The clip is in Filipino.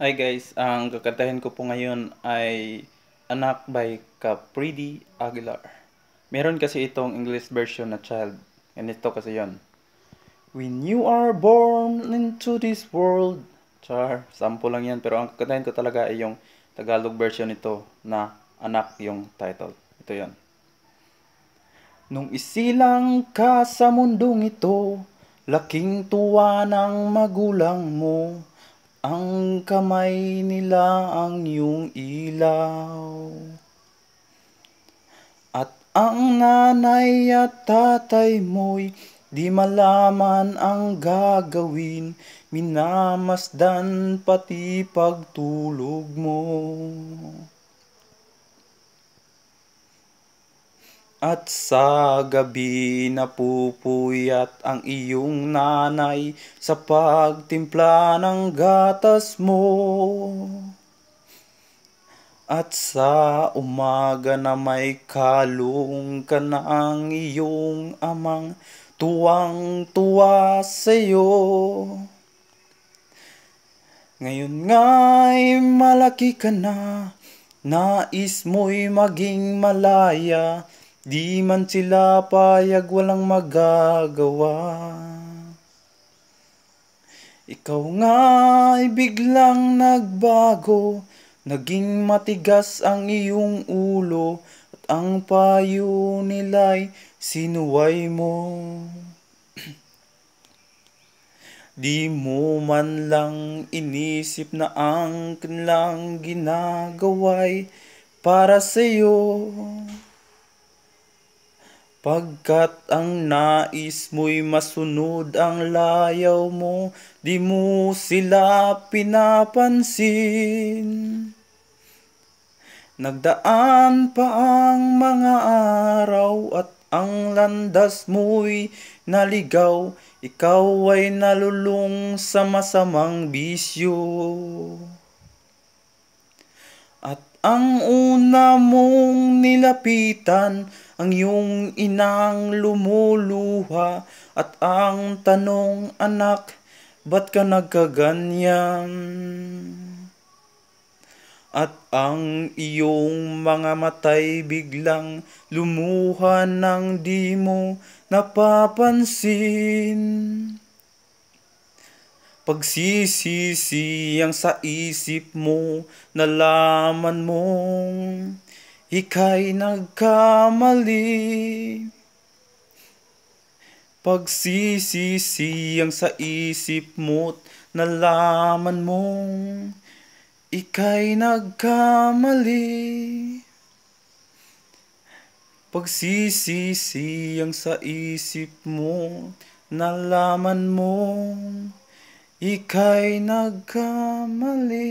Hi guys, ang kakantahin ko po ngayon ay Anak by Capridi Aguilar. Meron kasi itong English version na Child. And ito kasi yon. When you are born into this world. Char, sample lang yan. Pero ang kakantahin ko talaga ay yung Tagalog version nito na Anak yung title. Ito yon. Nung isilang ka sa mundong ito, laking tuwa ng magulang mo. Ang kamay nila ang iyong ilaw At ang nanay at tatay mo'y Di malaman ang gagawin Minamasdan pati pagtulog mo At sa gabi napupuyat ang iyong nanay sa pagtimpla ng gatas mo. At sa umaga na may kalong ka na ang iyong amang tuwang-tuwa sa iyo. Ngayon nga'y malaki ka na, nais mo'y maging malaya, Di man sila payag walang magagawa Ikaw nga ay biglang nagbago Naging matigas ang iyong ulo At ang payo nila'y sinuway mo Di mo man lang inisip na ang kanilang ginagaway para sa'yo Pagkat ang nais mo'y masunod ang layaw mo, di mo sila pinapansin. Nagdaan pa ang mga araw at ang landas mo'y naligaw, ikaw ay nalulung sa masamang bisyo. At ang una mong nilapitan, ang iyong inang lumuluha, at ang tanong anak, ba't ka nagkaganyan? At ang iyong mga matay biglang lumuha ng di mo napapansin. Pagsisisi ang sa isip mo, nalaman mong ika'y nagkamali. Pagsisisi ang sa isip mo, nalaman mong ika'y nagkamali. Pagsisisi ang sa isip mo, nalaman mong Ika'y nagkamali